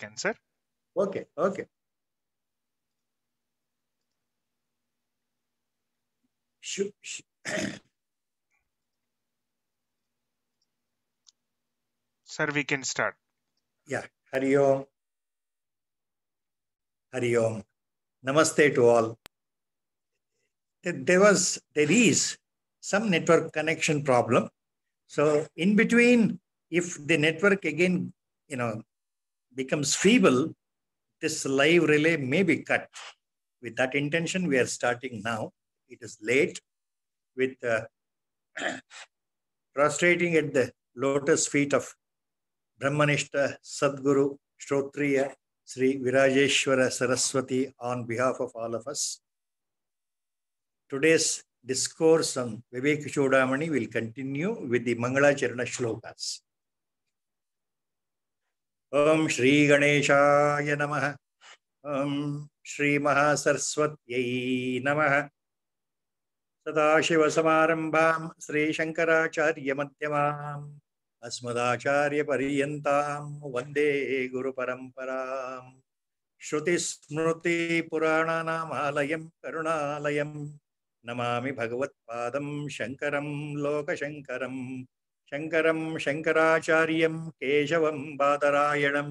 cancer. Okay, okay. Sir, we can start. Yeah, Hari Om. Hari Om. Namaste to all. There was, there is some network connection problem. So in between, if the network again, you know, becomes feeble, this live relay may be cut. With that intention, we are starting now. It is late with uh, prostrating at the lotus feet of Brahmanishta Sadguru Shrotriya Sri Virajeshwara Saraswati on behalf of all of us. Today's discourse on Vivek Chodamani will continue with the Mangala Mangalacharana Shlokas. Shri गणेशाय नमः श्री श्रीमहासरस्वत्यै नमः सदाशिवसमारम्भां श्रीशङ्कराचार्यमध्यमाम् अस्मदाचार्यपर्यन्तां वन्दे गुरुपरम्परां श्रुतिस्मृतिपुराणानामालयं करुणालयं नमामि भगवत्पादं शङ्करं लोकशङ्करम् शङ्करं शङ्कराचार्यं केशवं बादरायणं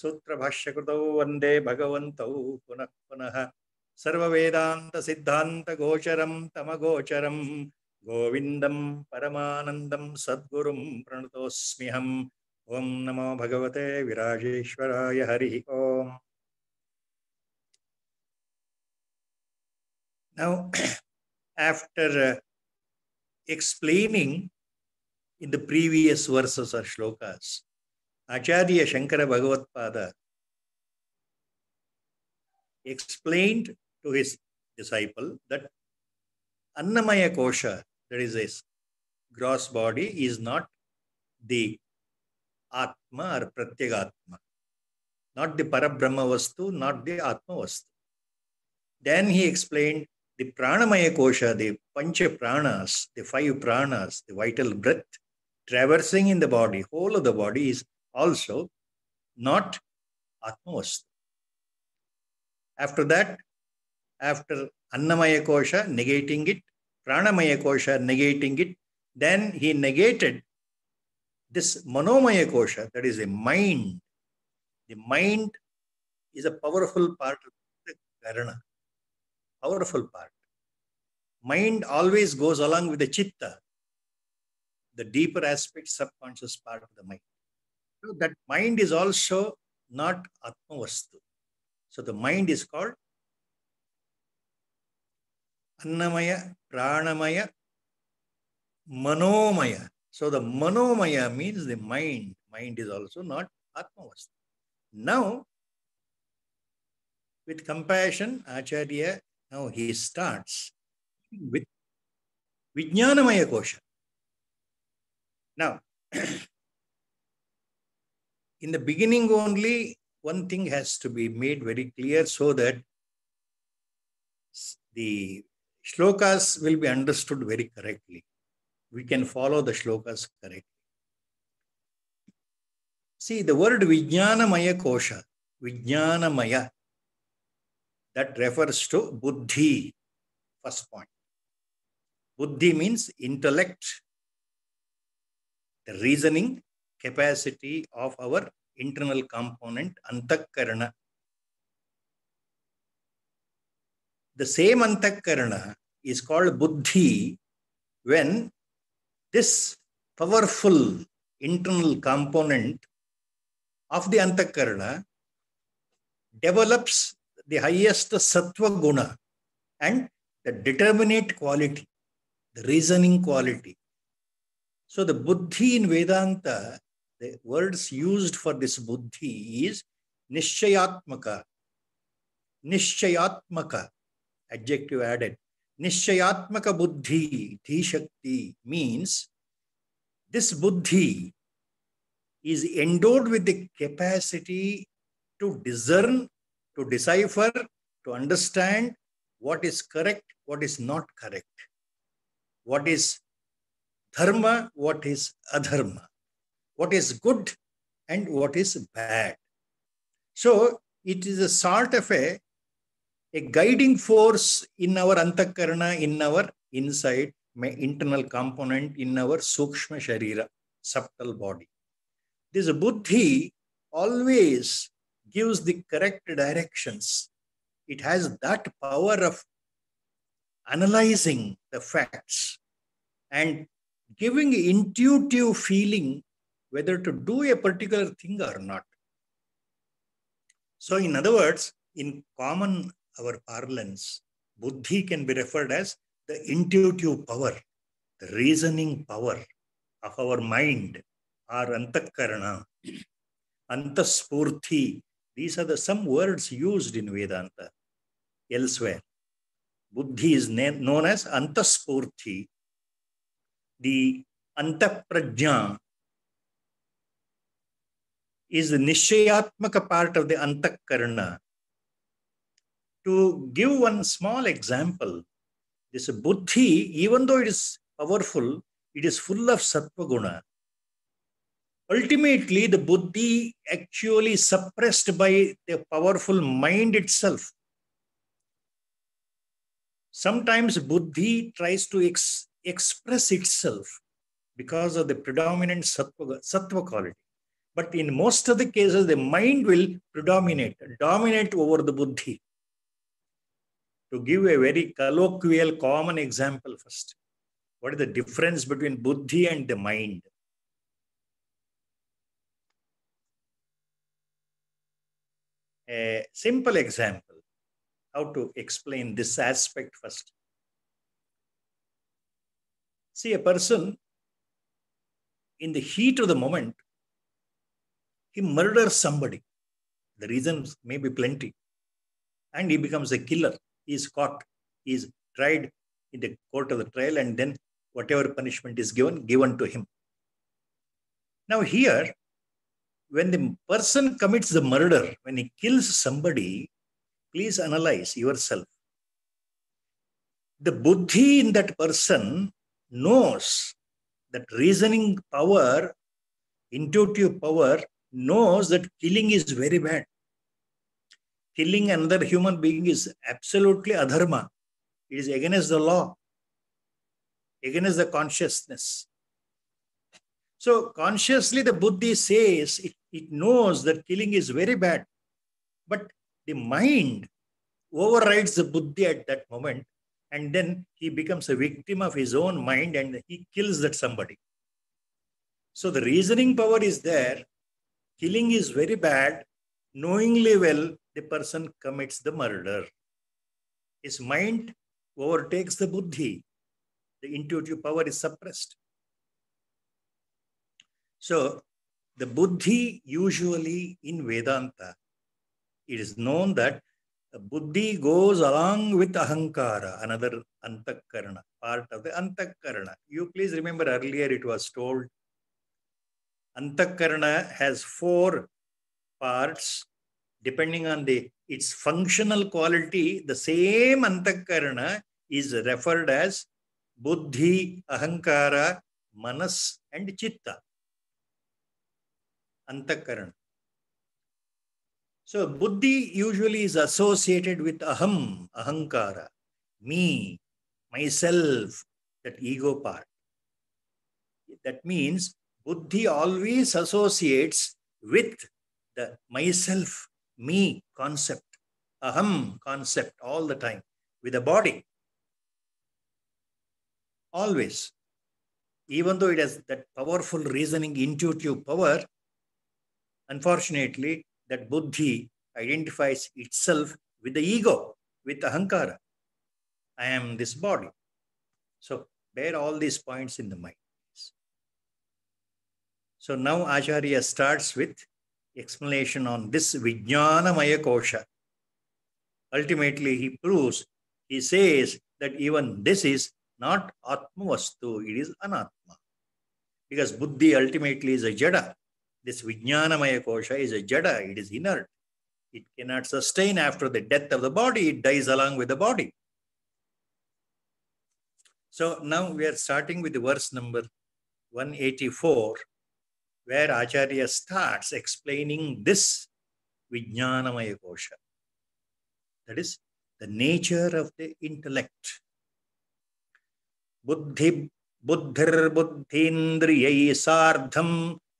सूत्रभाष्यकृतौ वन्दे भगवन्तौ पुनः पुनः सर्ववेदान्तसिद्धान्तगोचरं तमगोचरं गोविन्दं परमानन्दं सद्गुरुं प्रणतोऽस्म्यहम् ॐ नमो भगवते विराजेश्वराय हरिः ओम् Now, after explaining in the previous verses or shlokas. Acharya Shankara Bhagavatpada explained to his disciple that Annamaya Kosha, that is this gross body, is not the Atma or Pratyagatma, not the Parabrahma Vastu, not the Atma Vastu. Then he explained the Pranamaya Kosha, the Pancha Pranas, the five Pranas, the vital breath, traversing in the body, whole of the body is also not Atmavasthu. After that, after Annamaya Kosha negating it, Pranamaya Kosha negating it, then he negated this Manomaya Kosha, that is a mind. The mind is a powerful part of the Karana, powerful part. Mind always goes along with the Chitta the deeper aspect, subconscious part of the mind. So that mind is also not Atmavastu. So the mind is called Annamaya, Pranamaya, Manomaya. So the Manomaya means the mind. Mind is also not Atmavastu. Now, with compassion, Acharya, now he starts with Vijnanamaya Kosha. Now, in the beginning only, one thing has to be made very clear so that the shlokas will be understood very correctly. We can follow the shlokas correctly. See, the word Vijnanamaya Kosha, Vijnanamaya, that refers to Buddhi, first point. Buddhi means intellect, the reasoning capacity of our internal component, antakarana. The same antakarana is called buddhi when this powerful internal component of the antakarana develops the highest sattva guna and the determinate quality, the reasoning quality, so the buddhi in Vedanta, the words used for this buddhi is nishchayatmaka. Nishchayatmaka, adjective added. Nishchayatmaka buddhi, dhi shakti, means this buddhi is endowed with the capacity to discern, to decipher, to understand what is correct, what is not correct, what is dharma, what is adharma, what is good and what is bad. So it is a sort of a, a guiding force in our antakarana, in our inside, internal component, in our sukshma sharira, subtle body. This buddhi always gives the correct directions. It has that power of analyzing the facts and giving intuitive feeling whether to do a particular thing or not. So, in other words, in common our parlance, buddhi can be referred as the intuitive power, the reasoning power of our mind, our antakarana, antaspurthi. These are the some words used in Vedanta elsewhere. Buddhi is known as antaspurthi, the antaprajna is the nishayatmaka part of the antakarna. To give one small example, this buddhi, even though it is powerful, it is full of sattva-guna. Ultimately, the buddhi actually suppressed by the powerful mind itself. Sometimes buddhi tries to ex express itself because of the predominant sattva, sattva quality. But in most of the cases, the mind will predominate, dominate over the buddhi. To give a very colloquial, common example first, what is the difference between buddhi and the mind? A simple example, how to explain this aspect first. See, a person in the heat of the moment, he murders somebody. The reasons may be plenty. And he becomes a killer. He is caught. He is tried in the court of the trial, and then whatever punishment is given, given to him. Now, here, when the person commits the murder, when he kills somebody, please analyze yourself. The buddhi in that person knows that reasoning power, intuitive power, knows that killing is very bad. Killing another human being is absolutely adharma. It is against the law, against the consciousness. So consciously the buddhi says it, it knows that killing is very bad. But the mind overrides the buddhi at that moment and then he becomes a victim of his own mind and he kills that somebody. So the reasoning power is there. Killing is very bad. Knowingly well, the person commits the murder. His mind overtakes the buddhi. The intuitive power is suppressed. So the buddhi usually in Vedanta, it is known that buddhi goes along with ahankara, another antakarana, part of the antakarana. You please remember earlier it was told antakarana has four parts depending on the its functional quality. The same antakarana is referred as buddhi, ahankara, manas, and chitta. Antakarana. So buddhi usually is associated with aham, ahankara, me, myself, that ego part. That means buddhi always associates with the myself, me concept, aham concept all the time with the body. Always. Even though it has that powerful reasoning, intuitive power, unfortunately, that buddhi identifies itself with the ego, with the hankara. I am this body. So bear all these points in the mind. So now Acharya starts with explanation on this Vijnanamaya Kosha. Ultimately, he proves, he says that even this is not Atma Vastu, it is Anatma. Because Buddhi ultimately is a Jada. This Vijnanamaya kosha is a jada, it is inert. It cannot sustain after the death of the body, it dies along with the body. So now we are starting with the verse number 184, where Acharya starts explaining this Vijnanamaya kosha. That is the nature of the intellect. Buddhi, बुद्धि बुद्धिर्बुद्धीन्द्रियैः सार्धं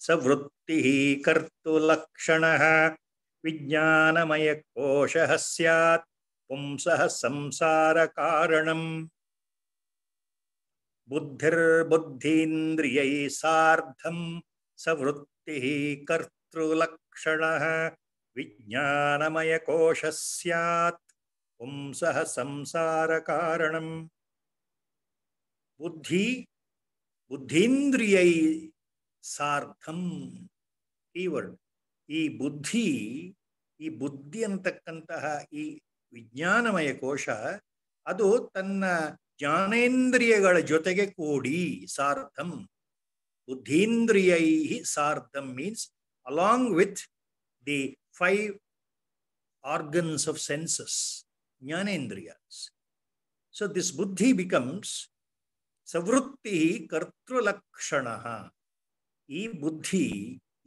सवृत्तिः कर्तुलक्षणः विज्ञानमयकोशः स्यात् पुंसः संसारकारणम् बुद्धिर्बुद्धीन्द्रियैः सार्धं सवृत्तिः कर्तृलक्षण विज्ञानमयकोश सैत्स संसार कारण बुद्धि बुद्धींद्रिय सारथं ई वर्ण ई बुद्धि ई बुद्धि ಅಂತಕಂತಹ ಈ ವಿಜ್ಞಾನಮಯ ಕೋಶ ಅದು ತನ್ನ జ్ఞಾನೆಂದ್ರಿಯಗಳ ಜೊತೆಗೆ ಕೂಡಿ सारಥಂ ಬುದ್ಧೀಂದ್ರಯೈಃ ಸಾರ್ಥಂ means along with the five organs of senses జ్ఞಾನೆಂದ್ರಿಯಸ್ ಸೋ ದಿಸ್ ಬುದ್ಧಿ बिकम्स ಸವೃತ್ತಿ ಕರ್ トル ಕ್ಷಣಃ ಈ ಬುದ್ಧಿ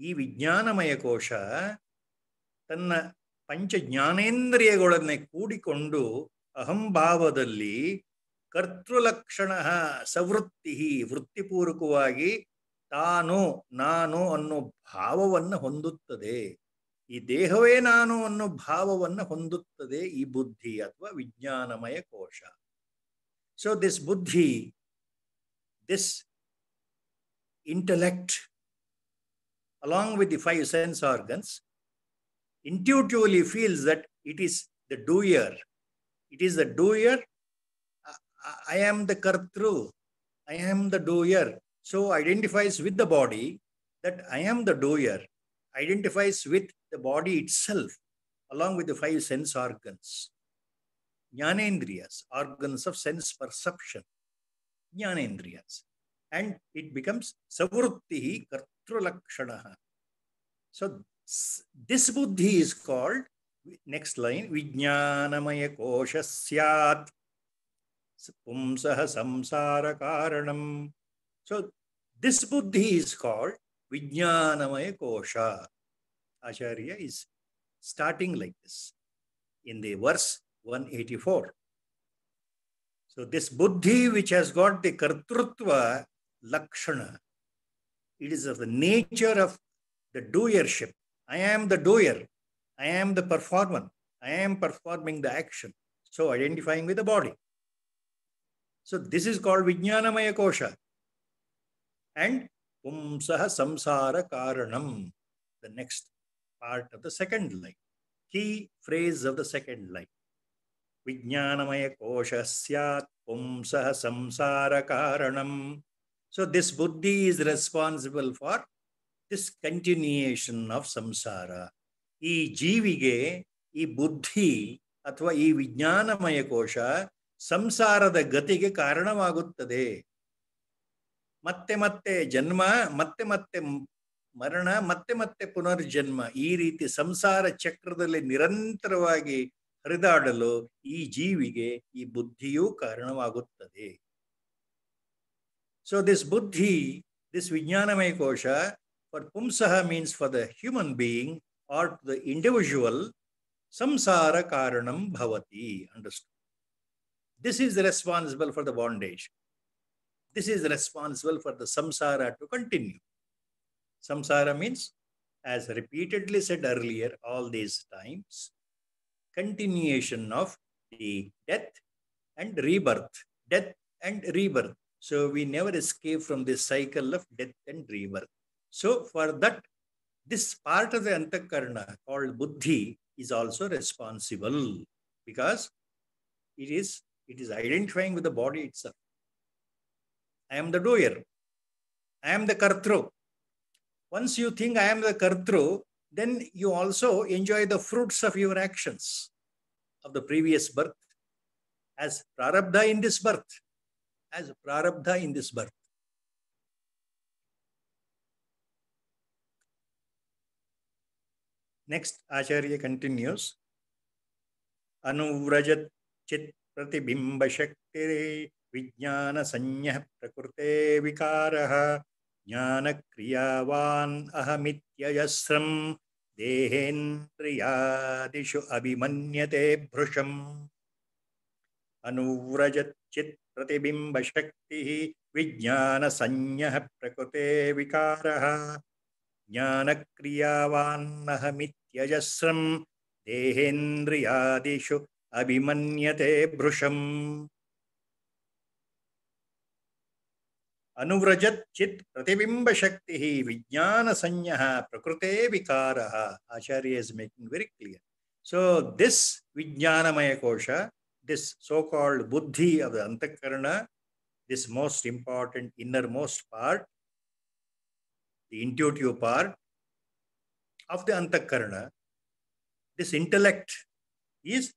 ಈ ವಿಜ್ಞಾನಮಯ ಕೋಶ ತನ್ನ ಪಂಚ ಜ್ಞಾನೇಂದ್ರಿಯಗಳನ್ನೇ ಕೂಡಿಕೊಂಡು ಅಹಂಭಾವದಲ್ಲಿ ಕರ್ತೃಲಕ್ಷಣ ಸವೃತ್ತಿ ವೃತ್ತಿಪೂರ್ವಕವಾಗಿ ತಾನು ನಾನು ಅನ್ನೋ ಭಾವವನ್ನು ಹೊಂದುತ್ತದೆ ಈ ದೇಹವೇ ನಾನು ಅನ್ನೋ ಭಾವವನ್ನು ಹೊಂದುತ್ತದೆ ಈ ಬುದ್ಧಿ ಅಥವಾ ವಿಜ್ಞಾನಮಯ ಕೋಶ ಸೊ ದಿಸ್ ಬುದ್ಧಿ this intellect along with the five sense organs, intuitively feels that it is the doer. It is the doer. I am the kartru. I am the doer. So identifies with the body that I am the doer. Identifies with the body itself along with the five sense organs. Jnanendriyas, organs of sense perception. Jnanendriyas. And it becomes savurtihi kartru. So this buddhi is called, next line, Vijnanamaya Kosha Syat Pumsaha Samsara Karanam. So this buddhi is called Vijnanamaya Kosha. Acharya is starting like this in the verse 184. So this buddhi which has got the kartrutva lakshana it is of the nature of the doership. I am the doer. I am the performer. I am performing the action. So identifying with the body. So this is called Vijnanamaya Kosha. And Pumsaha Samsara Karanam, the next part of the second line. Key phrase of the second line. Vijnanamaya Kosha Syat Pumsaha Samsara Karanam So this buddhi is responsible for this continuation of samsara. ಈ ಜೀವಿಗೆ ಈ ಬುದ್ಧಿ ಅಥವಾ ಈ ವಿಜ್ಞಾನಮಯ ಕೋಶ ಸಂಸಾರದ ಗತಿಗೆ ಕಾರಣವಾಗುತ್ತದೆ ಮತ್ತೆ ಮತ್ತೆ ಜನ್ಮ ಮತ್ತೆ ಮತ್ತೆ ಮರಣ ಮತ್ತೆ ಮತ್ತೆ ಪುನರ್ಜನ್ಮ ಈ ರೀತಿ ಸಂಸಾರ ಚಕ್ರದಲ್ಲಿ ನಿರಂತರವಾಗಿ ಹರಿದಾಡಲು ಈ ಜೀವಿಗೆ ಈ ಬುದ್ಧಿಯೂ ಕಾರಣವಾಗುತ್ತದೆ So this buddhi, this vijnanamaya kosha, for pumsaha means for the human being or the individual, samsara karanam bhavati, understood. This is responsible for the bondage. This is responsible for the samsara to continue. Samsara means, as repeatedly said earlier, all these times, continuation of the death and rebirth, death and rebirth. So we never escape from this cycle of death and rebirth. So for that, this part of the antakarna called buddhi is also responsible because it is it is identifying with the body itself. I am the doer. I am the kartru. Once you think I am the kartru, then you also enjoy the fruits of your actions of the previous birth as prarabdha in this birth. as prarabdha in this birth. Next, Acharya continues. Anuvrajat chit pratibimba प्रतिबिंबशक्ति विज्ञान संज्ञ प्रकृते विकार ज्ञान क्रियावान अहमित्ययस्रम देहेन्द्रियादिषु अभिमन्यते भृशम् अनुव्रजच्चित् प्रतिबिंबशक्ति विज्ञान विज्ञानसंज्ञः प्रकृते विकार ज्ञान ज्ञानक्रियावान्नहमित्यजस्रं देहेन्द्रियादिषु अभिमन्यते भृशम् अनुव्रजत चित प्रतिबिंब शक्ति ही विज्ञान संज्ञ प्रकृते विकार आचार्य is making very clear so this विज्ञानमय कोश this so-called buddhi of the antakarana, this most important innermost part, the intuitive part of the antakarana, this intellect is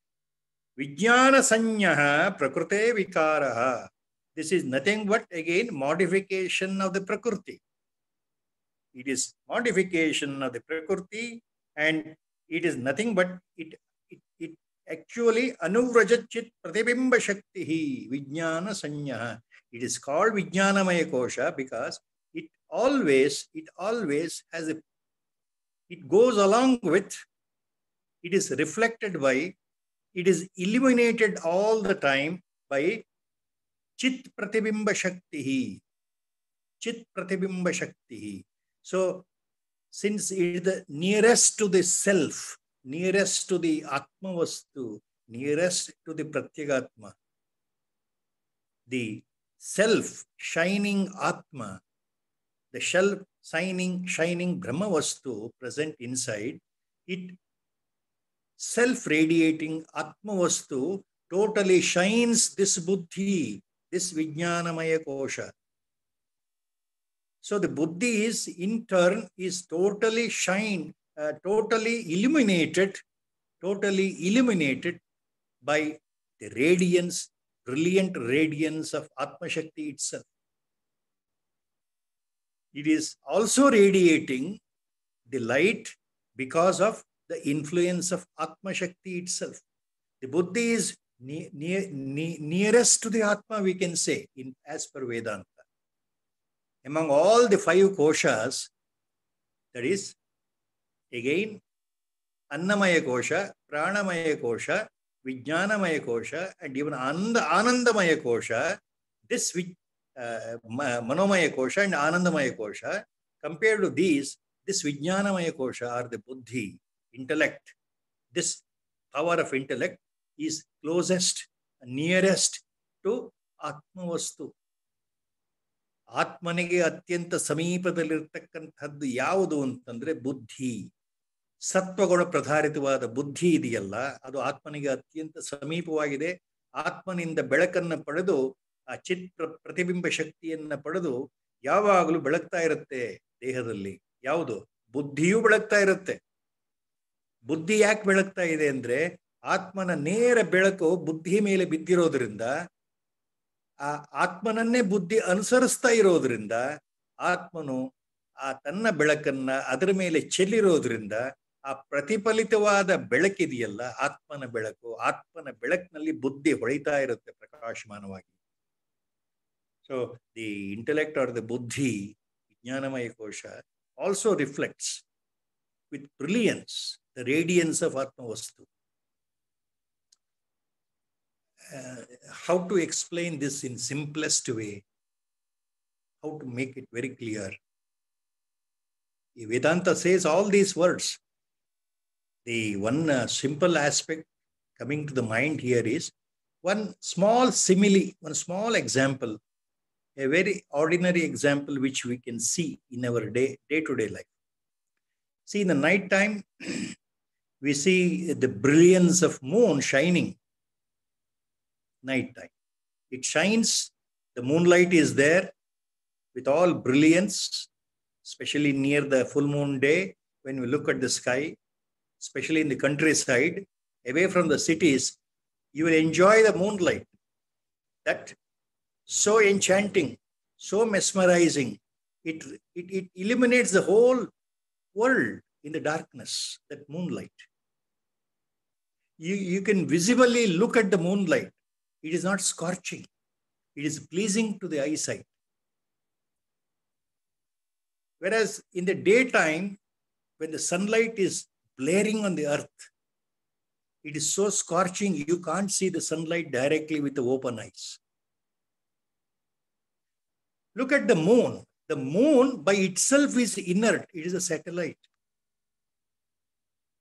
vijnana sanyaha prakrute vikaraha. This is nothing but again modification of the prakriti. It is modification of the prakriti and it is nothing but it actually anuvrajat chit pratibimba shakti hi vijnana sanya It is called Vijnanamaya Kosha because it always, it always has a, it goes along with, it is reflected by, it is illuminated all the time by chit pratibimba shakti hi. Chit pratibimba shakti hi. So since it is the nearest to the self, nearest to the Atma Vastu, nearest to the Pratyagatma. The self shining Atma, the self shining, shining Brahma Vastu present inside, it self radiating Atma Vastu totally shines this Buddhi, this Vijnanamaya Kosha. So the Buddhi is in turn is totally shined uh, totally illuminated, totally illuminated by the radiance, brilliant radiance of Atma Shakti itself. It is also radiating the light because of the influence of Atma Shakti itself. The Buddha is near, nearest to the Atma, we can say, in, as per Vedanta. Among all the five koshas, that is again ಅನ್ನಮಯ ಕೋಶ ಪ್ರಾಣಮಯ ಕೋಶ ವಿಜ್ಞಾನಮಯ ಕೋಶ and ಇವನ್ ಆನಂದ ಆನಂದಮಯ ಕೋಶ this ವಿಜ್ ಮನೋಮಯ ಕೋಶ and ಆನಂದಮಯ ಕೋಶ compared to these this ವಿಜ್ಞಾನಮಯ ಕೋಶ ಆರ್ ದ ಬುದ್ಧಿ intellect this power of intellect is closest nearest to ಆತ್ಮವಸ್ತು ಆತ್ಮನಿಗೆ ಅತ್ಯಂತ ಸಮೀಪದಲ್ಲಿರ್ತಕ್ಕಂಥದ್ದು ಯಾವುದು ಅಂತಂದ್ರೆ ಬುದ್ಧಿ ಸತ್ವಗುಣ ಪ್ರಧಾರಿತವಾದ ಬುದ್ಧಿ ಇದೆಯಲ್ಲ ಅದು ಆತ್ಮನಿಗೆ ಅತ್ಯಂತ ಸಮೀಪವಾಗಿದೆ ಆತ್ಮನಿಂದ ಬೆಳಕನ್ನು ಪಡೆದು ಆ ಚಿತ್ರ ಪ್ರತಿಬಿಂಬ ಶಕ್ತಿಯನ್ನ ಪಡೆದು ಯಾವಾಗಲೂ ಬೆಳಗ್ತಾ ಇರುತ್ತೆ ದೇಹದಲ್ಲಿ ಯಾವುದು ಬುದ್ಧಿಯೂ ಬೆಳಗ್ತಾ ಇರುತ್ತೆ ಬುದ್ಧಿ ಯಾಕೆ ಬೆಳಗ್ತಾ ಇದೆ ಅಂದ್ರೆ ಆತ್ಮನ ನೇರ ಬೆಳಕು ಬುದ್ಧಿ ಮೇಲೆ ಬಿದ್ದಿರೋದ್ರಿಂದ ಆ ಆತ್ಮನನ್ನೇ ಬುದ್ಧಿ ಅನುಸರಿಸ್ತಾ ಇರೋದ್ರಿಂದ ಆತ್ಮನು ಆ ತನ್ನ ಬೆಳಕನ್ನ ಅದರ ಮೇಲೆ ಚೆಲ್ಲಿರೋದ್ರಿಂದ ಆ ಪ್ರತಿಫಲಿತವಾದ ಬೆಳಕಿದೆಯಲ್ಲ ಆತ್ಮನ ಬೆಳಕು ಆತ್ಮನ ಬೆಳಕಿನಲ್ಲಿ ಬುದ್ಧಿ ಹೊಳಿತಾ ಇರುತ್ತೆ ಪ್ರಕಾಶಮಾನವಾಗಿ so the intellect are the ಬುದ್ಧಿ ವಿಜ್ಞಾನಮಯ ಕೋಶ also reflects with brilliance the radiance of ಆತ್ಮ ವಸ್ತು how to explain this in simplest way how to make it very clear Vedanta says all these words the one uh, simple aspect coming to the mind here is one small simile, one small example, a very ordinary example which we can see in our day to day life. See, in the night time, we see the brilliance of moon shining. Night time, it shines. The moonlight is there with all brilliance, especially near the full moon day. When we look at the sky, especially in the countryside, away from the cities, you will enjoy the moonlight. That so enchanting, so mesmerizing, it, it, it illuminates the whole world in the darkness, that moonlight. You, you can visibly look at the moonlight. It is not scorching. It is pleasing to the eyesight. Whereas in the daytime, when the sunlight is blaring on the earth. It is so scorching, you can't see the sunlight directly with the open eyes. Look at the moon. The moon by itself is inert, it is a satellite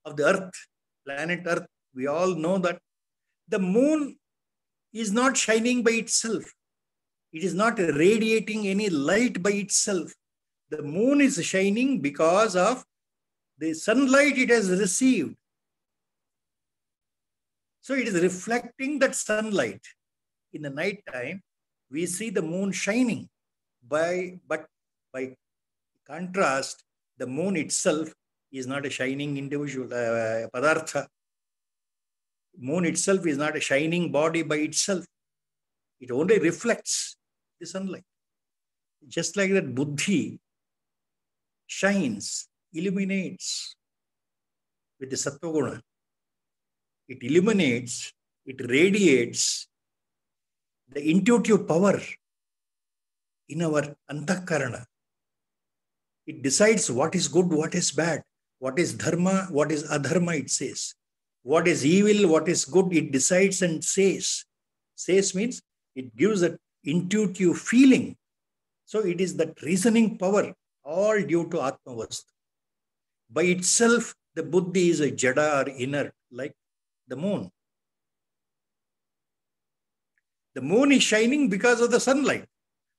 of the earth, planet earth. We all know that the moon is not shining by itself, it is not radiating any light by itself. The moon is shining because of the sunlight it has received. So it is reflecting that sunlight. In the night time, we see the moon shining, by, but by contrast, the moon itself is not a shining individual uh, padartha. Moon itself is not a shining body by itself. It only reflects the sunlight. Just like that, buddhi shines illuminates with the sattva guna. It illuminates, it radiates the intuitive power in our antakarana. It decides what is good, what is bad, what is dharma, what is adharma, it says. What is evil, what is good, it decides and says. Says means it gives an intuitive feeling. So it is that reasoning power, all due to Atma by itself, the buddhi is a jada or inert, like the moon. The moon is shining because of the sunlight.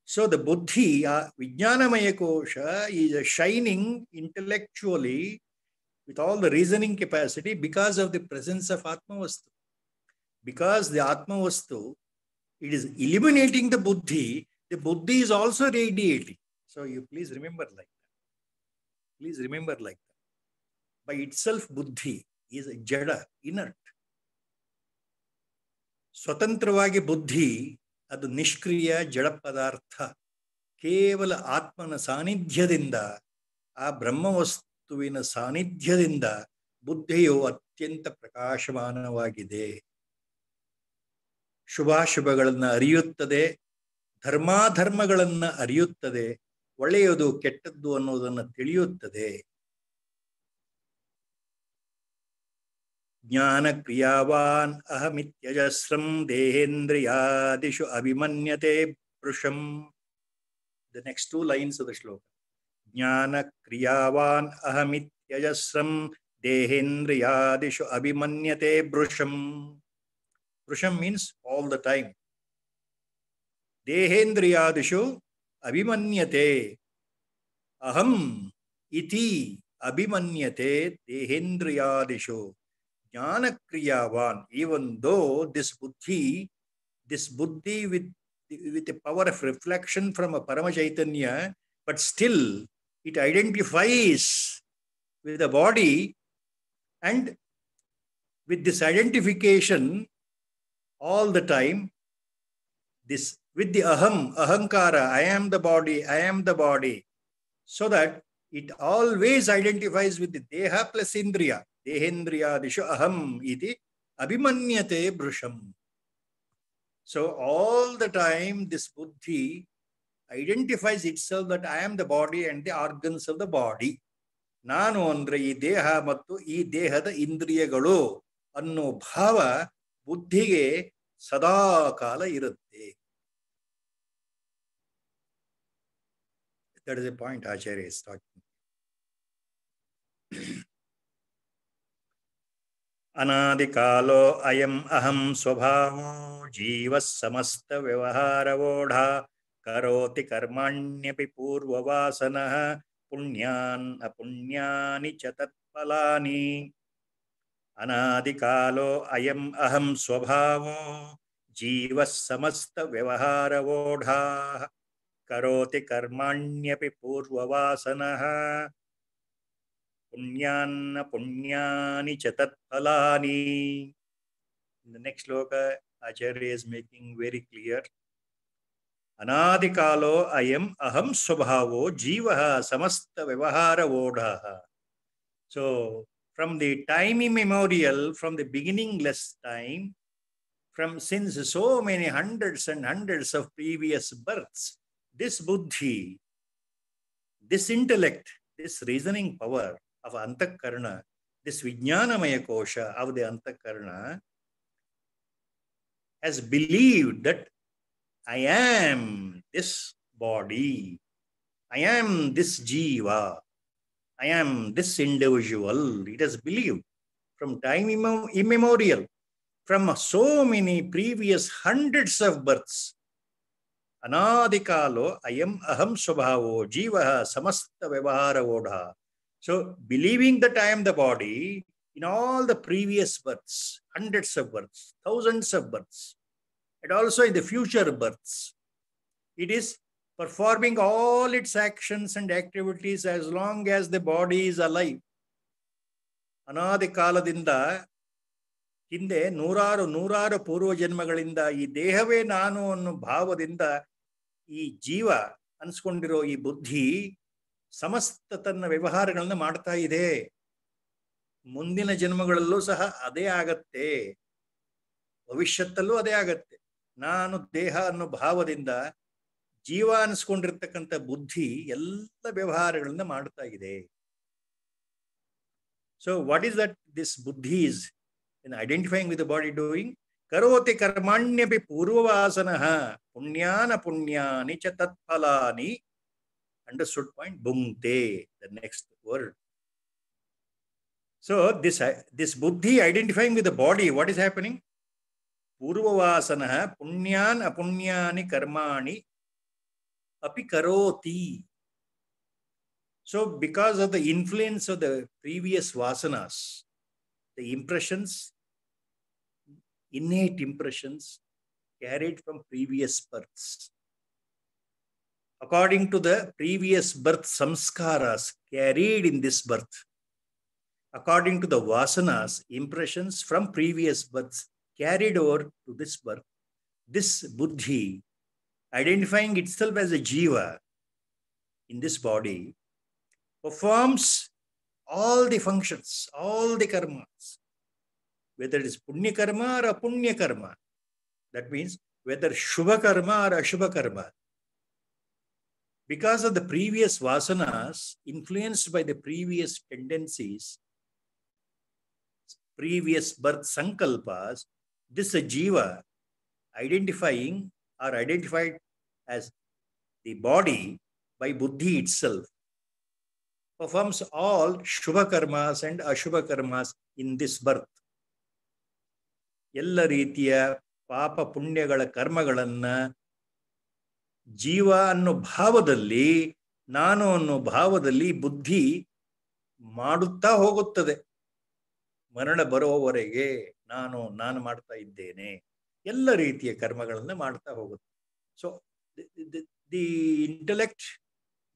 So the buddhi, uh, Vijnanamaya Kosha, is a shining intellectually with all the reasoning capacity because of the presence of Atmavastu. Because the Atmavastu, it is illuminating the buddhi, the buddhi is also radiating. So you please remember like that. Please remember like that. by itself buddhi is jada, inert. ಸ್ವತಂತ್ರವಾಗಿ ಬುದ್ಧಿ ಅದು ನಿಷ್ಕ್ರಿಯ ಜಡ ಪದಾರ್ಥ ಕೇವಲ ಆತ್ಮನ ಸಾನ್ನಿಧ್ಯದಿಂದ ಆ ಬ್ರಹ್ಮವಸ್ತುವಿನ ಸಾನ್ನಿಧ್ಯದಿಂದ ಬುದ್ಧಿಯು ಅತ್ಯಂತ ಪ್ರಕಾಶಮಾನವಾಗಿದೆ ಶುಭಾಶುಭಗಳನ್ನು ಅರಿಯುತ್ತದೆ ಧರ್ಮಾಧರ್ಮಗಳನ್ನು ಅರಿಯುತ್ತದೆ ಒಳ್ಳೆಯದು ಕೆಟ್ಟದ್ದು ಅನ್ನೋದನ್ನು ತಿಳಿಯುತ್ತದೆ ज्ञान क्रियावान अहमित्यजस्रम देहेन्द्रियादिषु अभिमन्यते पुरुषम the next two lines of the श्लोक ज्ञान क्रियावान अहमित्यजस्रम देहेन्द्रियादिषु अभिमन्यते पुरुषम पुरुषम मीन्स् ऑल द टाइम देहेन्द्रियादिषु अभिमन्यते अहम इति अभिमन्यते देहेन्द्रियादिषु jnana kriyavan, even though this buddhi, this buddhi with, with the power of reflection from a paramachaitanya, but still it identifies with the body and with this identification all the time, this with the aham, ahankara, I am the body, I am the body, so that it always identifies with the deha plus indriya. ದೇಹೇಂದ್ರಿಯಾದಿಷು ಅಹಂ ಇತಿ ಅಭಿಮನ್ಯತೆ ಭೃಷಂ so all the time this ಬುದ್ಧಿ identifies itself that I am the body and the organs of the body ನಾನು ಅಂದ್ರೆ ಈ ದೇಹ ಮತ್ತು ಈ ದೇಹದ ಇಂದ್ರಿಯಗಳು ಅನ್ನೋ ಭಾವ ಬುದ್ಧಿಗೆ ಸದಾಕಾಲ ಇರುತ್ತೆ ದಟ್ ಇಸ್ ಎ ಪಾಯಿಂಟ್ ಆಚಾರ್ಯ ಇಸ್ ಟಾಕಿಂಗ್ अनादिकालो अयम् अहं स्वभावो जीवः समस्तव्यवहारवोढा करोति कर्माण्यपि पूर्ववासनः पुण्यान् अपुण्यानि च तत्फलानि अनादिकालो अयम् अहं स्वभावो जीवः समस्तव्यवहारवोढाः करोति कर्माण्यपि पूर्ववासनः पुण्यान्न पुण्यानि द श्लोक आचार्य वेरी क्लियर अनादि कालो अहम स्वभाव जीव समस्त व्यवहार ओढ़ so from the time the beginning time from since so many hundreds and hundreds of previous birth this बुद्धि this intellect this reasoning power of antakarna, this Vijnanamaya kosha of the antakarna has believed that I am this body, I am this jiva, I am this individual. It has believed from time immemorial, from so many previous hundreds of births. अनादिकालो अयम अहम स्वभाव जीव समस्त व्यवहार ओढ़ So believing that I am the body in all the previous births, hundreds of births, thousands of births, and also in the future births, it is performing all its actions and activities as long as the body is alive. ಅನಾದಿ ಕಾಲದಿಂದ ಹಿಂದೆ ನೂರಾರು ನೂರಾರು ಪೂರ್ವ ಜನ್ಮಗಳಿಂದ ಈ ದೇಹವೇ ನಾನು ಅನ್ನೋ ಭಾವದಿಂದ ಈ ಜೀವ ಅನ್ಸ್ಕೊಂಡಿರೋ ಈ ಬುದ್ಧಿ ಸಮಸ್ತ ತನ್ನ ವ್ಯವಹಾರಗಳನ್ನ ಮಾಡ್ತಾ ಇದೆ ಮುಂದಿನ ಜನ್ಮಗಳಲ್ಲೂ ಸಹ ಅದೇ ಆಗತ್ತೆ ಭವಿಷ್ಯತ್ತಲ್ಲೂ ಅದೇ ಆಗತ್ತೆ ನಾನು ದೇಹ ಅನ್ನೋ ಭಾವದಿಂದ ಜೀವ ಅನಿಸ್ಕೊಂಡಿರ್ತಕ್ಕಂಥ ಬುದ್ಧಿ ಎಲ್ಲ ವ್ಯವಹಾರಗಳನ್ನ ಮಾಡ್ತಾ ಇದೆ so what is that this ಬುದ್ಧಿ is in identifying with body doing ಕರೋತಿ ಕರ್ಮಾಣ್ಯಪಿ ಪೂರ್ವವಾಸನ ಪುಣ್ಯಾನ ಪುಣ್ಯಾನಿ ಚ ತತ್ಫಲಾನಿ understood point, bhungte, the next word. So this, this buddhi identifying with the body, what is happening? Purvavasana punyan apunyani karmani api karoti. So because of the influence of the previous vasanas, the impressions, innate impressions carried from previous births, according to the previous birth samskaras carried in this birth, according to the vasanas, impressions from previous births carried over to this birth, this buddhi, identifying itself as a jiva in this body, performs all the functions, all the karmas, whether it is punya karma or apunya karma. That means whether shubha karma or ashubha karma, because of the previous vasanas, influenced by the previous tendencies, previous birth sankalpas, this jiva identifying or identified as the body by buddhi itself performs all shubha karmas and ashubha karmas in this birth ಎಲ್ಲ ರೀತಿಯ ಪಾಪ ಪುಣ್ಯಗಳ ಕರ್ಮಗಳನ್ನು ಜೀವ ಅನ್ನೋ ಭಾವದಲ್ಲಿ ನಾನು ಅನ್ನೋ ಭಾವದಲ್ಲಿ ಬುದ್ಧಿ ಮಾಡುತ್ತಾ ಹೋಗುತ್ತದೆ ಮರಣ ಬರುವವರೆಗೆ ನಾನು ನಾನು ಮಾಡ್ತಾ ಇದ್ದೇನೆ ಎಲ್ಲ ರೀತಿಯ ಕರ್ಮಗಳನ್ನು ಮಾಡ್ತಾ ಹೋಗುತ್ತೆ ಸೊ ದಿ ಇಂಟಲೆಕ್ಟ್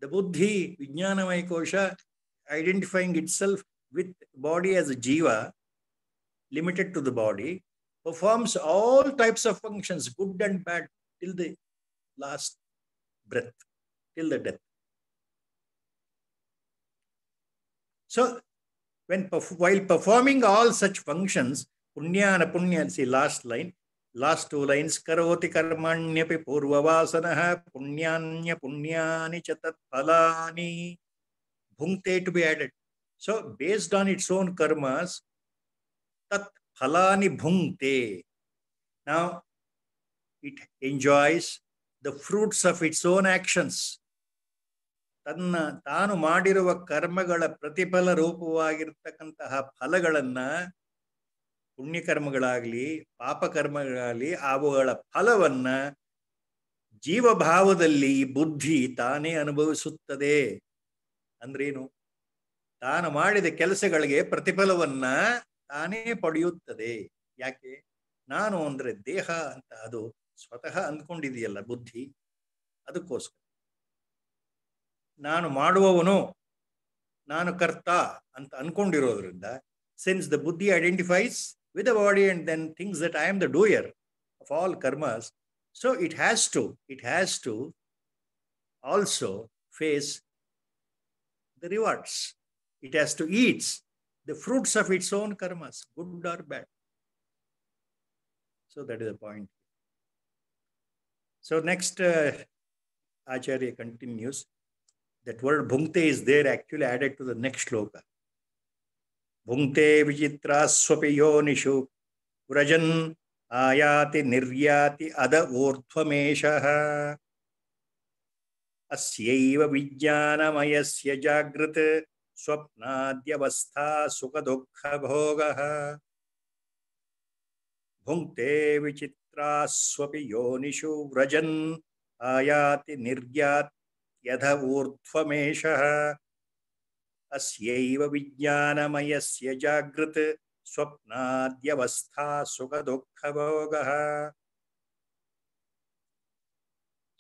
ದ ಬುದ್ಧಿ ವಿಜ್ಞಾನಮಯ ಕೋಶ identifying itself with body as a ಜೀವ limited to the body performs all types of functions good and bad till the last breath till the death. So when perf while performing all such functions, punya and punya, see last line, last two lines, karoti karmanyapi purvavasanaha punyanya punyani chatat phalani, bhungte to be added. So based on its own karmas, tat phalani bhungte. Now it enjoys the fruits of its own actions ತನ್ನ ತಾನು ಮಾಡಿರುವ ಕರ್ಮಗಳ ಪ್ರತಿಫಲ ರೂಪವಾಗಿರ್ತಕ್ಕಂತಹ ಫಲಗಳನ್ನ ಪುಣ್ಯಕರ್ಮಗಳಾಗಲಿ ಪಾಪಕರ್ಮಗಳಾಗಲಿ ಅವುಗಳ ಫಲವನ್ನ ಜೀವಭಾವದಲ್ಲಿ ಬುದ್ಧಿ ತಾನೇ ಅನುಭವಿಸುತ್ತದೆ ಅಂದ್ರೇನು ತಾನು ಮಾಡಿದ ಕೆಲಸಗಳಿಗೆ ಪ್ರತಿಫಲವನ್ನ ತಾನೇ ಪಡೆಯುತ್ತದೆ ಯಾಕೆ ನಾನು ಅಂದ್ರೆ ದೇಹ ಅಂತ ಅದು ಸ್ವತಃ ಅಂದ್ಕೊಂಡಿದೆಯಲ್ಲ ಬುದ್ಧಿ ಅದಕ್ಕೋಸ್ಕರ ನಾನು ಮಾಡುವವನು ನಾನು ಕರ್ತ ಅಂತ ಅನ್ಕೊಂಡಿರೋದ್ರಿಂದ ಸಿನ್ಸ್ ದ ಬುದ್ಧಿ identifies with a body and then things that I am the doer of all karmas so it has to it has to also face the rewards it has to eats the fruits of its own karmas good or bad so that is a point So next, uh, Acharya continues. That word bhungte is there actually added to the next shloka. Bhungte vichitraswapi yonishu vrajan ayati niryati ada Asyaiva orthvameshaha अस्यैव विज्ञानमयस्य जागृत स्वप्नाद्यवस्था bhogah. भुङ्क्ते विचित्र मित्रास्वपि योनिषु व्रजन् आयाति निर्यात् यथ ऊर्ध्वमेषः अस्यैव विज्ञानमयस्य जागृत् स्वप्नाद्यवस्था सुखदुःखभोगः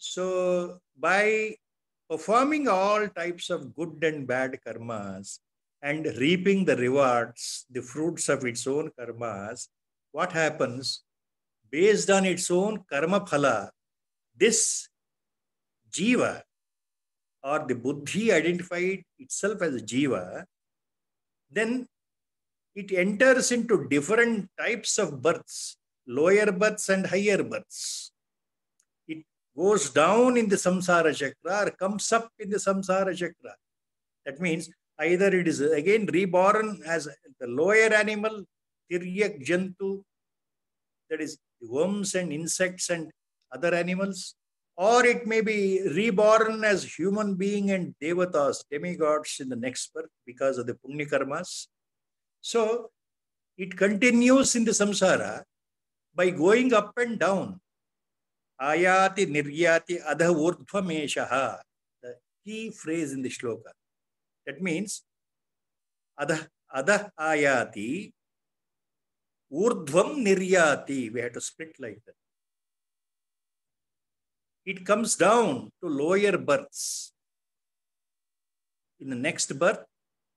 So by performing all types of good and bad karmas and reaping the rewards, the fruits of its own karmas, what happens? based on its own karma phala, this jiva or the buddhi identified itself as jiva, then it enters into different types of births, lower births and higher births. It goes down in the samsara chakra or comes up in the samsara chakra. That means either it is again reborn as the lower animal, tiryak jantu, that is worms and insects and other animals, or it may be reborn as human being and devatas, demigods in the next birth because of the punya karmas. So it continues in the samsara by going up and down. Ayati niryati adha shaha. the key phrase in the shloka. That means adha, adha ayati Urdhvam niryati. We had to split like that. It comes down to lower births. In the next birth,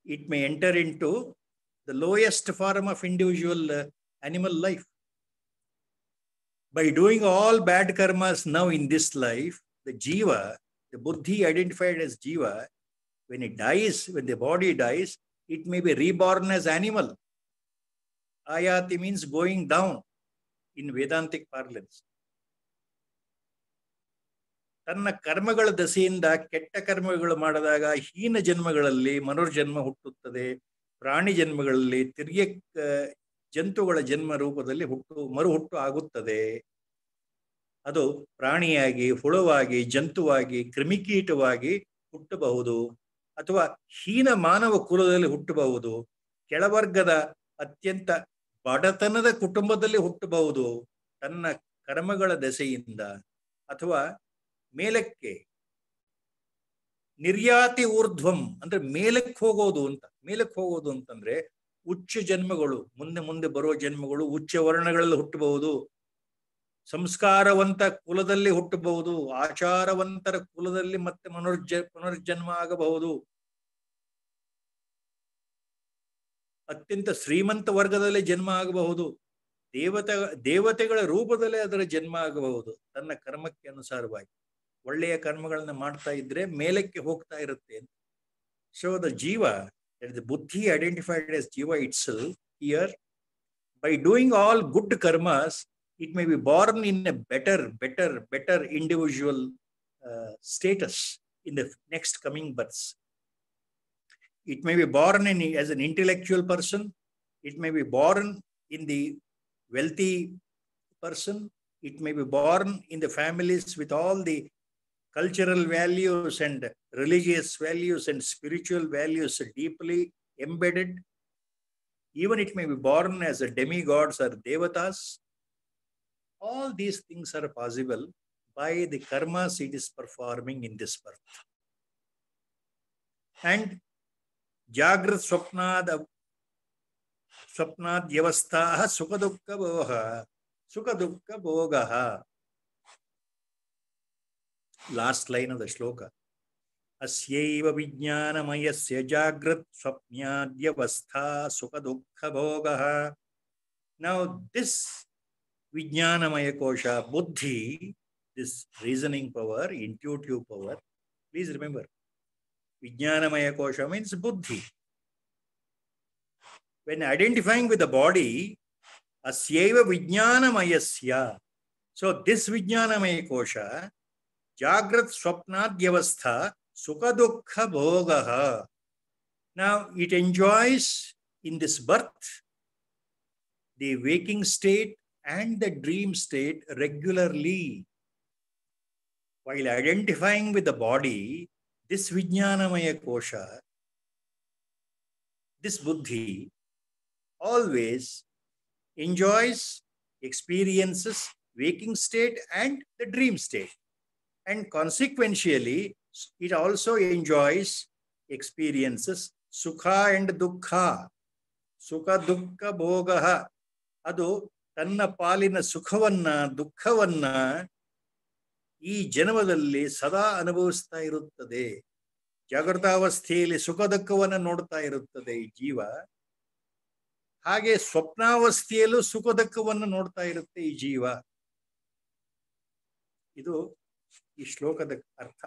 it may enter into the lowest form of individual uh, animal life. By doing all bad karmas now in this life, the jiva, the buddhi identified as jiva, when it dies, when the body dies, it may be reborn as animal. Ayati means going down in Vedantic parlance ತನ್ನ ಕರ್ಮಗಳ ದಸೆಯಿಂದ ಕೆಟ್ಟ ಕರ್ಮಗಳು ಮಾಡಿದಾಗ ಹೀನ ಜನ್ಮಗಳಲ್ಲಿ ಮನುರ್ಜನ್ಮ ಹುಟ್ಟುತ್ತದೆ ಪ್ರಾಣಿ ಜನ್ಮಗಳಲ್ಲಿ ತಿರ್ಗೆ ಜಂತುಗಳ ಜನ್ಮ ರೂಪದಲ್ಲಿ ಹುಟ್ಟು ಮರು ಹುಟ್ಟು ಆಗುತ್ತದೆ ಅದು ಪ್ರಾಣಿಯಾಗಿ ಹುಳವಾಗಿ ಜಂತುವಾಗಿ ಕ್ರಿಮಿಕೀಟವಾಗಿ ಹುಟ್ಟಬಹುದು ಅಥವಾ ಹೀನ ಮಾನವ ಕುಲದಲ್ಲಿ ಹುಟ್ಟಬಹುದು ಕೆಳವರ್ಗದ ಅತ್ಯಂತ ಬಡತನದ ಕುಟುಂಬದಲ್ಲಿ ಹುಟ್ಟಬಹುದು ತನ್ನ ಕರ್ಮಗಳ ದೆಸೆಯಿಂದ ಅಥವಾ ಮೇಲಕ್ಕೆ ನಿರ್ಯಾತಿ ಊರ್ಧ್ವಂ ಅಂದ್ರೆ ಮೇಲಕ್ಕೆ ಹೋಗೋದು ಅಂತ ಮೇಲಕ್ಕೆ ಹೋಗೋದು ಅಂತಂದ್ರೆ ಉಚ್ಚ ಜನ್ಮಗಳು ಮುಂದೆ ಮುಂದೆ ಬರುವ ಜನ್ಮಗಳು ಉಚ್ಚ ವರ್ಣಗಳಲ್ಲಿ ಹುಟ್ಟಬಹುದು ಸಂಸ್ಕಾರವಂತ ಕುಲದಲ್ಲಿ ಹುಟ್ಟಬಹುದು ಆಚಾರವಂತರ ಕುಲದಲ್ಲಿ ಮತ್ತೆ ಮನೋರ್ಜ ಪುನರ್ಜನ್ಮ ಆಗಬಹುದು ಅತ್ಯಂತ ಶ್ರೀಮಂತ ವರ್ಗದಲ್ಲೇ ಜನ್ಮ ಆಗಬಹುದು ದೇವತೆ ದೇವತೆಗಳ ರೂಪದಲ್ಲೇ ಅದರ ಜನ್ಮ ಆಗಬಹುದು ತನ್ನ ಕರ್ಮಕ್ಕೆ ಅನುಸಾರವಾಗಿ ಒಳ್ಳೆಯ ಕರ್ಮಗಳನ್ನ ಮಾಡ್ತಾ ಇದ್ರೆ ಮೇಲಕ್ಕೆ ಹೋಗ್ತಾ ಇರುತ್ತೆ ಸೊ ದ ಜೀವ ಬುದ್ಧಿ ಐಡೆಂಟಿಫೈಡ್ ಎಸ್ ಜೀವ it's here by doing all good karmas it may be born in a better better better individual status in the next coming births It may be born in, as an intellectual person. It may be born in the wealthy person. It may be born in the families with all the cultural values and religious values and spiritual values deeply embedded. Even it may be born as a demigods or devatas. All these things are possible by the karmas it is performing in this birth. And जागृत स्वप्नाद स्वप्नाद्यवस्था सुख दुख भोग सुख दुख भोग last line of the श्लोक अस्यैव विज्ञानमयस्य जागृत स्वप्नाद्यवस्था सुख दुख भोग नाउ दिस विज्ञानमय कोश बुद्धि this reasoning power intuitive power please remember Vijnanamaya kosha means buddhi. When identifying with the body, asyeva vijnanamayasya. So this Vijnanamaya kosha, Jagrat Swapnadyavastha Sukha Dukkha Bhogaha. Now it enjoys in this birth the waking state and the dream state regularly. While identifying with the body, this Vijnanamaya kosha, this buddhi, always enjoys, experiences waking state and the dream state. And consequentially, it also enjoys, experiences sukha and dukkha. Sukha dukkha bhogaha. adu ತನ್ನ ಪಾಲಿನ ಸುಖವನ್ನ ದುಃಖವನ್ನ ಈ ಜನ್ಮದಲ್ಲಿ ಸದಾ ಅನುಭವಿಸ್ತಾ ಇರುತ್ತದೆ ಜಾಗೃತಾವಸ್ಥೆಯಲ್ಲಿ ಸುಖ ದುಃಖವನ್ನು ನೋಡ್ತಾ ಇರುತ್ತದೆ ಈ ಜೀವ ಹಾಗೆ ಸ್ವಪ್ನಾವಸ್ಥೆಯಲ್ಲೂ ಸುಖ ದುಃಖವನ್ನು ನೋಡ್ತಾ ಇರುತ್ತೆ ಈ ಜೀವ ಇದು ಈ ಶ್ಲೋಕದ ಅರ್ಥ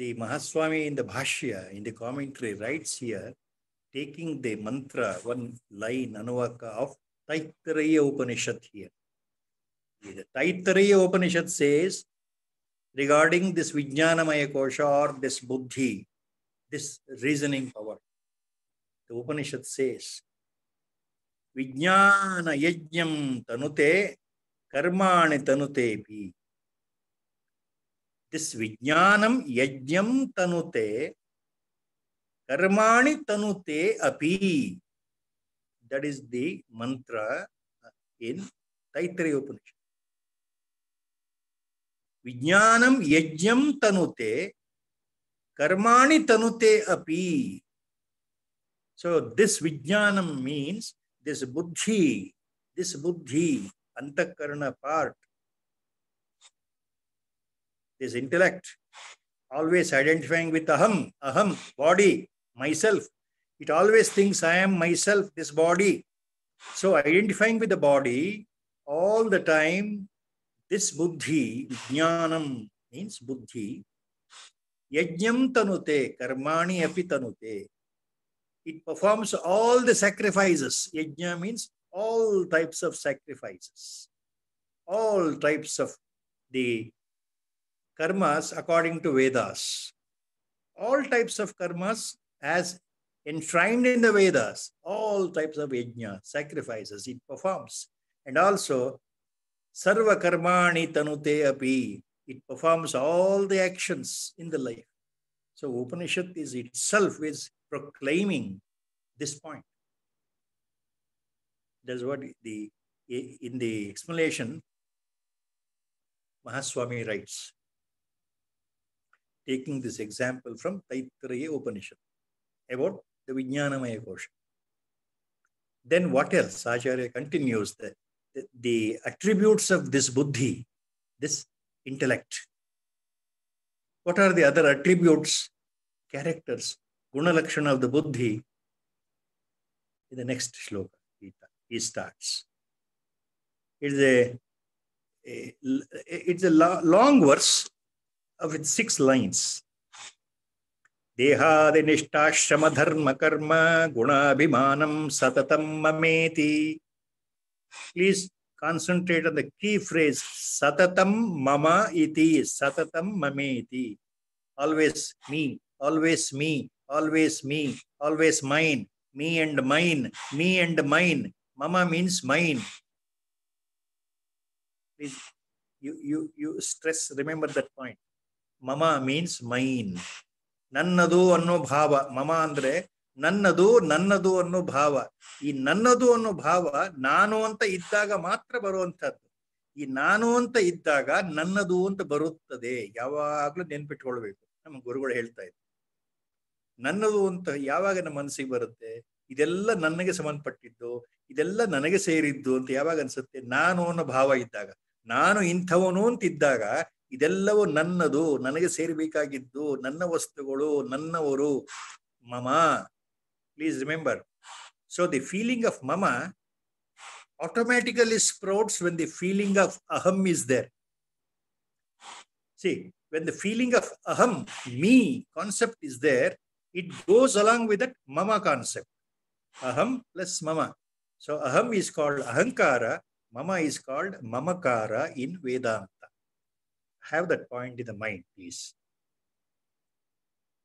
ದಿ ಮಹಾಸ್ವಾಮಿ ಇಂದ ಭಾಷ್ಯ in commentary writes writes here taking the mantra, one line, Anuvaka of Taittiriya Upanishad here. The Taittiriya Upanishad says, regarding this Vijnanamaya Kosha or this Buddhi, this reasoning power, the Upanishad says, विज्ञान यज्ञम तनुते कर्माणि तनुते भी this विज्ञानम यज्ञम तनुते कर्माणि तनुते अपि that is the मंत्र इन तैत्रेय उपनिषद विज्ञान यज्ञ तनुते कर्माणि तनुते अपि सो दिस विज्ञान मीन्स दिस बुद्धि दिस बुद्धि अंतकरण part this intellect always identifying with अहम अहम body myself. It always thinks I am myself, this body. So identifying with the body all the time, this buddhi, jnanam means buddhi, yajnam tanute, karmani api tanute. It performs all the sacrifices. Yajna means all types of sacrifices, all types of the karmas according to Vedas. All types of karmas as enshrined in the Vedas, all types of yajna, sacrifices it performs. And also, sarva karmani tanute api, it performs all the actions in the life. So Upanishad is itself is proclaiming this point. That's what the in the explanation, Mahaswami writes, taking this example from Taittiriya Upanishad about the Vijnanamaya Kosha. Then what else? Acharya continues the, the, the attributes of this buddhi, this intellect. What are the other attributes, characters, gunalakshana of the buddhi? In the next shloka, he, starts. It is a, a it's a lo long verse with six lines. देहादिनिष्ठाश्रम धर्म कर्म गुणाभिमान सततम ममेति please concentrate on the key phrase सततम मम इति सततम ममेति always me always me always me always mine me and mine me and mine मम means mine please you you you stress remember that point मम मीन्स माइन ನನ್ನದು ಅನ್ನೋ ಭಾವ ಮಮ ಅಂದ್ರೆ ನನ್ನದು ನನ್ನದು ಅನ್ನೋ ಭಾವ ಈ ನನ್ನದು ಅನ್ನೋ ಭಾವ ನಾನು ಅಂತ ಇದ್ದಾಗ ಮಾತ್ರ ಬರುವಂತಹದ್ದು ಈ ನಾನು ಅಂತ ಇದ್ದಾಗ ನನ್ನದು ಅಂತ ಬರುತ್ತದೆ ಯಾವಾಗ್ಲೂ ನೆನ್ಪಿಟ್ಕೊಳ್ಬೇಕು ನಮ್ಮ ಗುರುಗಳು ಹೇಳ್ತಾ ಇದ್ರು ನನ್ನದು ಅಂತ ಯಾವಾಗ ನಮ್ಮ ಮನಸ್ಸಿಗೆ ಬರುತ್ತೆ ಇದೆಲ್ಲ ನನಗೆ ಸಂಬಂಧಪಟ್ಟಿದ್ದು ಇದೆಲ್ಲ ನನಗೆ ಸೇರಿದ್ದು ಅಂತ ಯಾವಾಗ ಅನ್ಸುತ್ತೆ ನಾನು ಅನ್ನೋ ಭಾವ ಇದ್ದಾಗ ನಾನು ಇಂಥವನು ಅಂತ ಇದ್ದಾಗ ಇದೆಲ್ಲವೂ ನನ್ನದು ನನಗೆ ಸೇರಬೇಕಾಗಿದ್ದು ನನ್ನ ವಸ್ತುಗಳು ನನ್ನವರು ಮಮ please remember so the feeling of ಮಮ automatically sprouts when the feeling of ಅಹಂ is there when the feeling of ಅಹಂ me concept is there it goes along with that ಮಮ ಕಾನ್ಸೆಪ್ಟ್ ಅಹಂ ಪ್ಲಸ್ ಮಮ ಸೊ ಅಹಂ ಈಸ್ ಕಾಲ್ಡ್ ಅಹಂಕಾರ ಮಮ is called ಮಮಕಾರ in Vedanta have that point in the mind, please.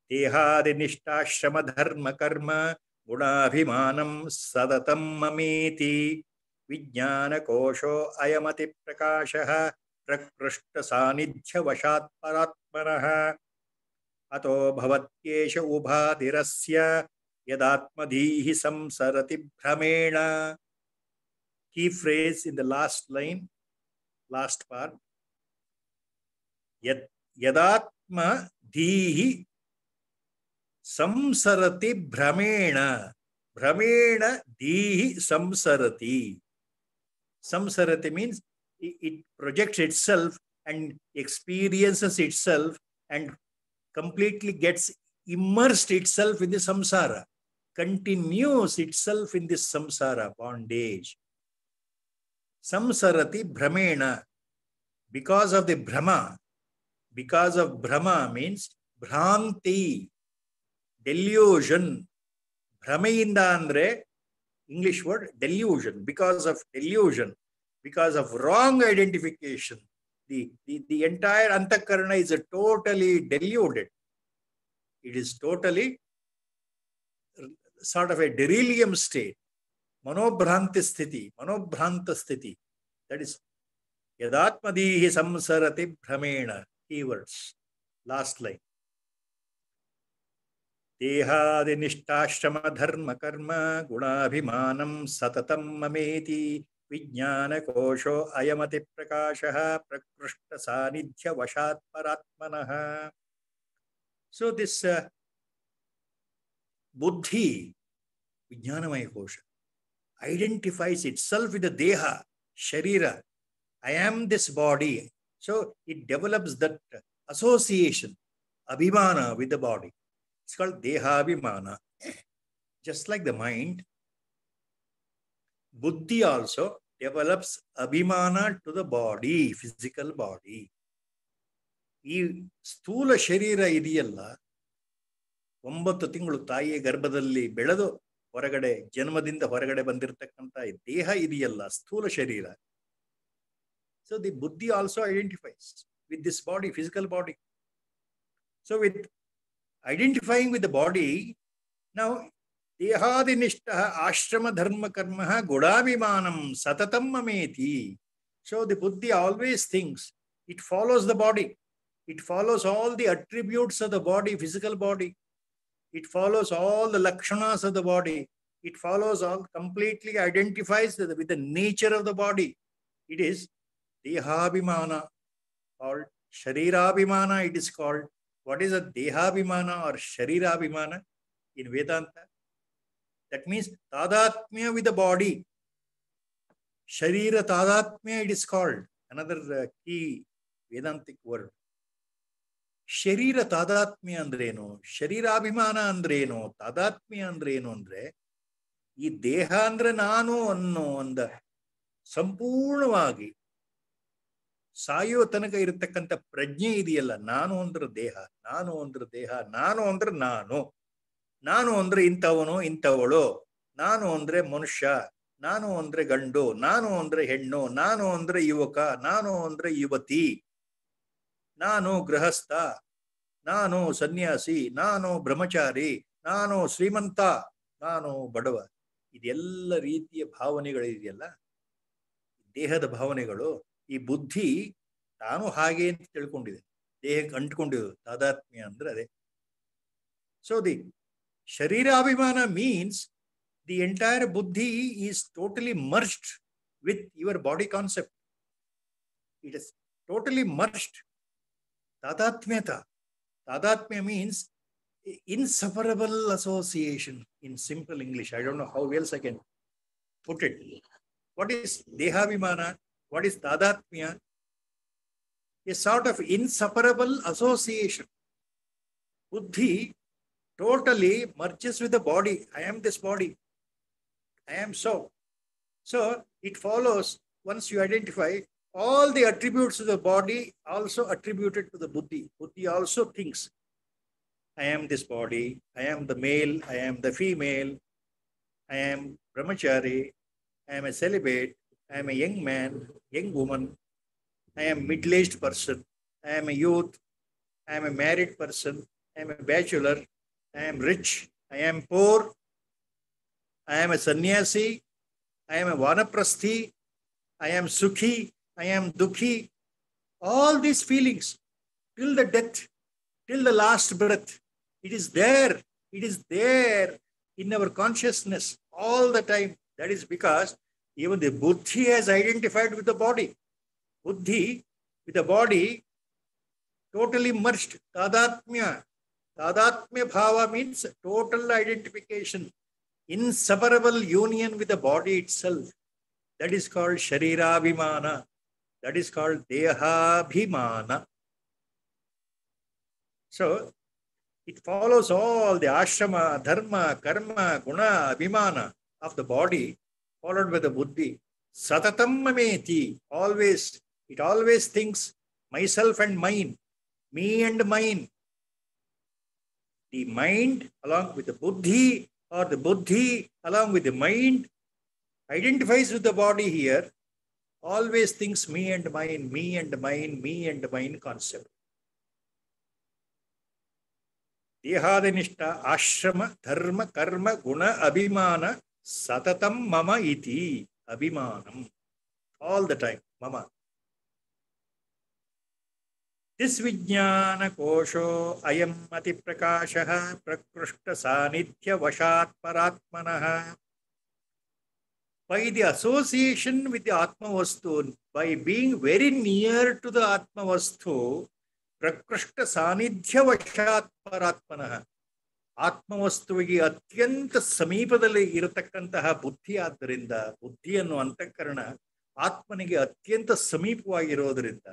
Tehadinishtashrama dharma karma gunabhimanam sadatam mameti vijnana kosho ayamati prakashaha prakrushta sanidhya vashat paratmanaha ato bhavatyesha ubhadirasya yadatmadhihi samsarati brahmena. Key phrase in the last line, last part. यदात्म धीहि संसरति भ्रमेण भ्रमेण धीहि संसरति संसरति means it projects itself and experiences itself and completely gets immersed itself in the संसार continues itself in this संसार बॉन्डेज संसरति भ्रमेण बिकॉज ऑफ द भ्रमा because of Brahma means Bhranti, delusion. Brahmayinda andre, English word, delusion. Because of delusion, because of wrong identification, the, the, the entire antakarana is totally deluded. It is totally sort of a delirium state. Manobhranti sthiti, manobhranta sthiti. That is, yadatmadhi samsarati bhramena. keywords. Last line. देहादिनिष्ठाश्रम धर्म कर्म गुणाभिमानं सततं ममेति विज्ञान कोशो अयमति प्रकाशः प्रकृष्ट सानिध्य वशात् परात्मनः so this बुद्धि विज्ञानमय कोश identifies इट्सेल्फ विद द देह शरीर I am this body So it develops that association, abhimana with the body. It's called deha abhimana. Just like the mind, buddhi also develops abhimana to the body, physical body. Stoola sharira idiyalla, vambatta tingulu taiye garbadalli belado. Janamadin the Horagade Bandirta Kanta, Deha Idiella, Stula Sherida, So the buddhi also identifies with this body, physical body. So with identifying with the body, now the dehadinishtaha ashrama dharma karma gudavimanam satatam mameti. So the buddhi always thinks, it follows the body. It follows all the attributes of the body, physical body. It follows all the lakshanas of the body. It follows all, completely identifies with the nature of the body. It is ದೇಹಾಭಿಮಾನ called ಶರೀರಾಭಿಮಾನ it is called what is a ದೇಹಾಭಿಮಾನ or ಶರೀರಾಭಿಮಾನ in Vedanta means ತಾದಾತ್ಮ್ಯ with a body ಶರೀರ ತಾದಾತ್ಮ್ಯ it is called another key Vedantic word ಶರೀರ ತಾದಾತ್ಮ್ಯ ಅಂದ್ರೇನು ಶರೀರಾಭಿಮಾನ ಅಂದ್ರೇನು ತಾದಾತ್ಮ್ಯ ಅಂದ್ರೇನು ಅಂದ್ರೆ ಈ ದೇಹ ಅಂದ್ರೆ ನಾನು ಅನ್ನೋ ಒಂದು ಸಂಪೂರ್ಣವಾಗಿ ಸಾಯುವ ತನಕ ಇರತಕ್ಕಂಥ ಪ್ರಜ್ಞೆ ಇದೆಯಲ್ಲ ನಾನು ಅಂದ್ರೆ ದೇಹ ನಾನು ಅಂದ್ರೆ ದೇಹ ನಾನು ಅಂದ್ರೆ ನಾನು ನಾನು ಅಂದ್ರೆ ಇಂಥವನು ಇಂಥವಳು ನಾನು ಅಂದ್ರೆ ಮನುಷ್ಯ ನಾನು ಅಂದ್ರೆ ಗಂಡು ನಾನು ಅಂದ್ರೆ ಹೆಣ್ಣು ನಾನು ಅಂದ್ರೆ ಯುವಕ ನಾನು ಅಂದ್ರೆ ಯುವತಿ ನಾನು ಗೃಹಸ್ಥ ನಾನು ಸನ್ಯಾಸಿ ನಾನು ಬ್ರಹ್ಮಚಾರಿ ನಾನು ಶ್ರೀಮಂತ ನಾನು ಬಡವ ಇದೆಲ್ಲ ರೀತಿಯ ಭಾವನೆಗಳಿದೆಯಲ್ಲ ದೇಹದ ಭಾವನೆಗಳು ಈ ಬುದ್ಧಿ ನಾನು ಹಾಗೆ ಅಂತ ತಿಳ್ಕೊಂಡಿದೆ ದೇಹಕ್ಕೆ ಅಂಟ್ಕೊಂಡಿದ್ದು ತಾದಾತ್ಮ್ಯ ಅಂದ್ರೆ ಅದೇ ಸೊ ದಿ ಶರೀರಾಭಿಮಾನ ಮೀನ್ಸ್ ದಿ ಎಂಟೈರ್ ಬುದ್ಧಿ is totally merged with your body concept it is totally merged ತಾದಾತ್ಮ್ಯತ ತಾದಾತ್ಮ್ಯ means inseparable association in simple English I don't know how else I can put it what is ದೇಹಾಭಿಮಾನ what is tadatmya? A sort of inseparable association. Buddhi totally merges with the body. I am this body. I am so. So it follows once you identify all the attributes of the body also attributed to the buddhi. Buddhi also thinks, I am this body, I am the male, I am the female, I am brahmachari, I am a celibate, I am a young man, young woman. I am middle-aged person. I am a youth. I am a married person. I am a bachelor. I am rich. I am poor. I am a sannyasi. I am a vanaprasthi. I am sukhi. I am dukhi. All these feelings till the death, till the last breath. It is there. It is there in our consciousness all the time. That is because even the buddhi has identified with the body. Buddhi with the body totally merged. Tadatmya. Tadatmya bhava means total identification, inseparable union with the body itself. That is called sharirabhimana. That is called dehabhimana. So it follows all the ashrama, dharma, karma, guna, abhimana of the body followed by the buddhi. Satatam mameti, always, it always thinks myself and mine, me and mine. The mind along with the buddhi or the buddhi along with the mind identifies with the body here, always thinks me and mine, me and mine, me and mine concept. ದೇಹಾದನಿಷ್ಠ ಆಶ್ರಮ ಧರ್ಮ ಕರ್ಮ ಗುಣ ಅಭಿಮಾನ satatam mama iti abhimanam all the time mama this vijnana kosho ayam ati prakashah prakrushta sanidhya vashat paratmanah by the association with the atma vastu by being very near to the atma vastu prakrushta sanidhya vashat paratmanah ಆತ್ಮವಸ್ತುವಿಗೆ ಅತ್ಯಂತ ಸಮೀಪದಲ್ಲಿ ಇರತಕ್ಕಂತಹ ಬುದ್ಧಿ ಆದ್ದರಿಂದ ಬುದ್ಧಿಯನ್ನು ಅಂತಃಕರಣ ಆತ್ಮನಿಗೆ ಅತ್ಯಂತ ಸಮೀಪವಾಗಿರೋದರಿಂದ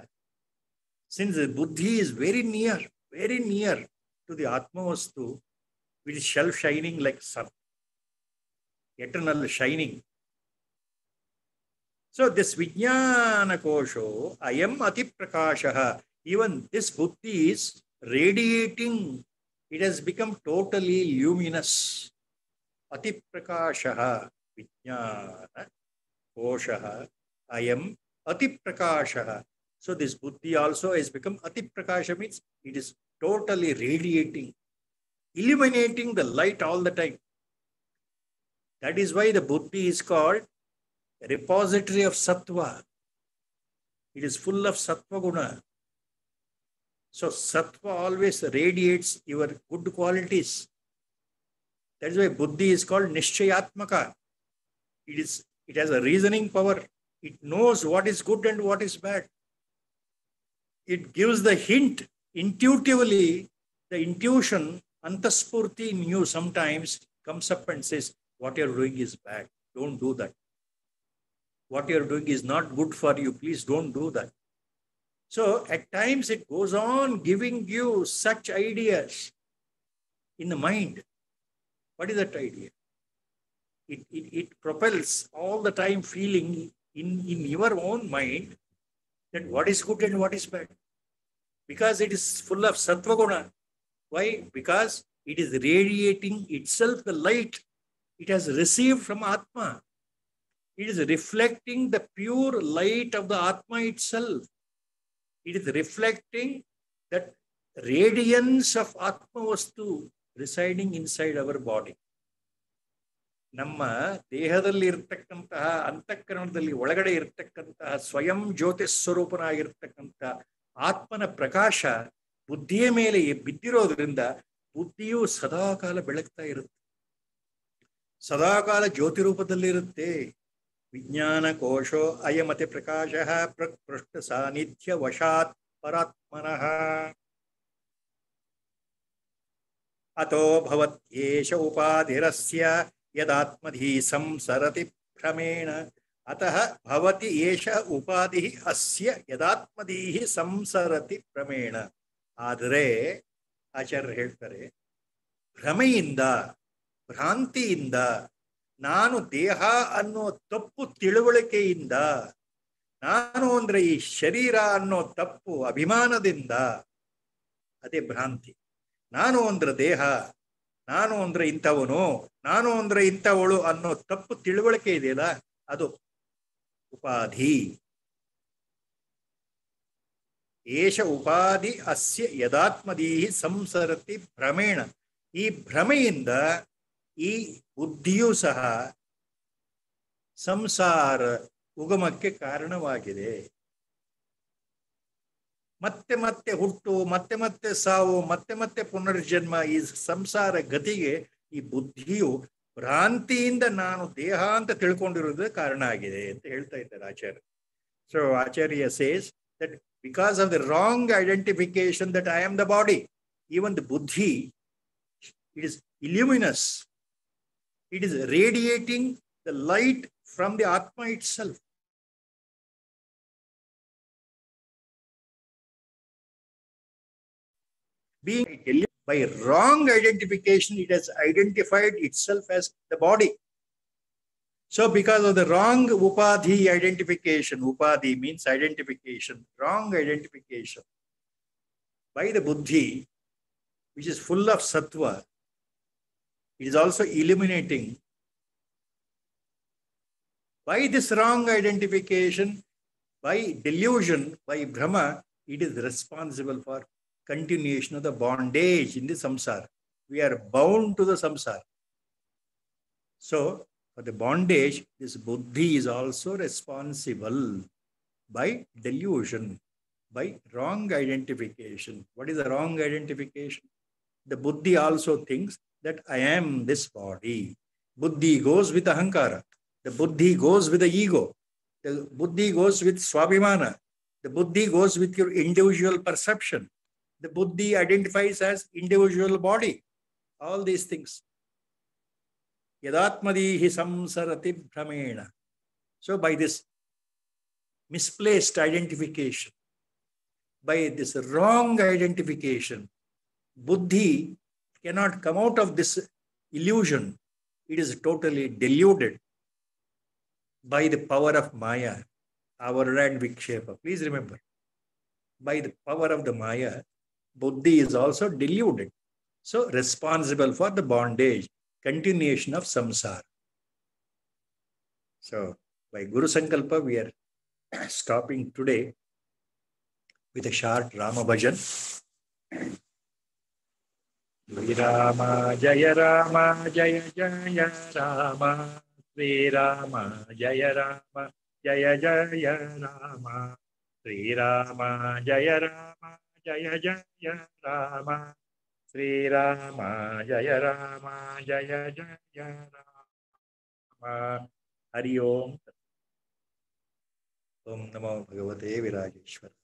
ಸಿನ್ಸ್ ಬುದ್ಧಿ is very near very near to the ಆತ್ಮವಸ್ತು will self shining like sun eternal shining so this ವಿಜ್ಞಾನ ಕೋಶೋ ಅಯಂ ಅತಿ ಪ್ರಕಾಶ ಈವನ್ ದಿಸ್ ಬುದ್ಧಿ is radiating it has become totally luminous. Atiprakashaha Vijnana Koshaha. I am Atiprakashaha. So this buddhi also has become Atiprakasha means it is totally radiating, illuminating the light all the time. That is why the buddhi is called repository of sattva. It is full of sattva guna. So sattva always radiates your good qualities. That is why buddhi is called nishchayatmaka. It is it has a reasoning power. It knows what is good and what is bad. It gives the hint intuitively. The intuition, antaspurti in you sometimes comes up and says, "What you are doing is bad. Don't do that. What you are doing is not good for you. Please don't do that." So at times it goes on giving you such ideas in the mind. What is that idea? It, it, it propels all the time feeling in, in your own mind that what is good and what is bad. Because it is full of sattva guna. Why? Because it is radiating itself the light it has received from Atma. It is reflecting the pure light of the Atma itself. It is reflecting that radiance of ಆತ್ಮವಸ್ತು Vastu residing inside our body. ನಮ್ಮ ದೇಹದಲ್ಲಿ ಇರ್ತಕ್ಕಂತಹ ಅಂತಃಕರಣದಲ್ಲಿ ಒಳಗಡೆ ಇರ್ತಕ್ಕಂತಹ ಸ್ವಯಂ ಜ್ಯೋತಿ ಸ್ವರೂಪನಾಗಿರ್ತಕ್ಕಂಥ ಆತ್ಮನ ಪ್ರಕಾಶ ಬುದ್ಧಿಯ ಮೇಲೆ ಬಿದ್ದಿರೋದ್ರಿಂದ ಬುದ್ಧಿಯು ಸದಾಕಾಲ ಬೆಳಗ್ತಾ ಇರುತ್ತೆ ಸದಾಕಾಲ ಜ್ಯೋತಿ ರೂಪದಲ್ಲಿರುತ್ತೆ विज्ञानकोशो अयमति प्रकाशः वशात् परात्मनः अतो भवत्येष उपाधिरस्य यदात्मधि संसरति भ्रमेण अतः भवति एष उपाधिः अस्य यदात्मधीः संसरति ಭ್ರಮೇಣ ಆದರೆ ಆಚಾರ್ಯರು ಹೇಳ್ತಾರೆ ಭ್ರಮೆಯಿಂದ ಭ್ರಾಂತಿಯಿಂದ ನಾನು ದೇಹ ಅನ್ನೋ ತಪ್ಪು ತಿಳುವಳಿಕೆಯಿಂದ ನಾನು ಅಂದ್ರೆ ಈ ಶರೀರ ಅನ್ನೋ ತಪ್ಪು ಅಭಿಮಾನದಿಂದ ಅದೇ ಭ್ರಾಂತಿ ನಾನು ಅಂದ್ರೆ ದೇಹ ನಾನು ಅಂದ್ರೆ ಇಂಥವನು ನಾನು ಅಂದ್ರೆ ಇಂಥವಳು ಅನ್ನೋ ತಪ್ಪು ತಿಳುವಳಿಕೆ ಇದೆಯಲ್ಲ ಅದು ಉಪಾಧಿ ಏಷ ಉಪಾಧಿ ಅಸ್ಯ ಯದಾತ್ಮದೀಹಿ ಸಂಸರತಿ ಭ್ರಮೇಣ ಈ ಭ್ರಮೆಯಿಂದ ಈ ಬುದ್ಧಿಯು ಸಹ ಸಂಸಾರ ಉಗಮಕ್ಕೆ ಕಾರಣವಾಗಿದೆ ಮತ್ತೆ ಮತ್ತೆ ಹುಟ್ಟು ಮತ್ತೆ ಮತ್ತೆ ಸಾವು ಮತ್ತೆ ಮತ್ತೆ ಪುನರ್ಜನ್ಮ ಈ ಸಂಸಾರ ಗತಿಗೆ ಈ ಬುದ್ಧಿಯು ಭ್ರಾಂತಿಯಿಂದ ನಾನು ದೇಹ ಅಂತ ತಿಳ್ಕೊಂಡಿರೋದು ಕಾರಣ ಆಗಿದೆ ಅಂತ ಹೇಳ್ತಾ ಇದ್ದಾರೆ Acharya so Acharya says that because of the wrong identification that I am the body ಈ ಒಂದು ಬುದ್ಧಿ it is illuminous it is radiating the light from the Atma itself. Being by wrong identification, it has identified itself as the body. So, because of the wrong upadhi identification, upadhi means identification, wrong identification by the buddhi, which is full of sattva, it is also eliminating by this wrong identification, by delusion, by Brahma, it is responsible for continuation of the bondage in the samsara. We are bound to the samsara. So, for the bondage, this buddhi is also responsible by delusion, by wrong identification. What is the wrong identification? The buddhi also thinks that I am this body. Buddhi goes with ahankara. The buddhi goes with the ego. The buddhi goes with swabhimana. The buddhi goes with your individual perception. The buddhi identifies as individual body. All these things. Yadatmadihi samsarati bhramena. So by this misplaced identification, by this wrong identification, buddhi cannot come out of this illusion. It is totally deluded by the power of Maya, our and Vikshepa. Please remember, by the power of the Maya, Buddhi is also deluded. So responsible for the bondage, continuation of samsara. So by Guru Sankalpa, we are stopping today with a short Rama Bhajan. Shriram जय राम जय जय राम श्रीराम जय राम जय जय राम श्रीराम जय राम जय जय राम श्रीराम जय राम जय जय राम हरिओं ओम नमो भगवते विराजेश्वर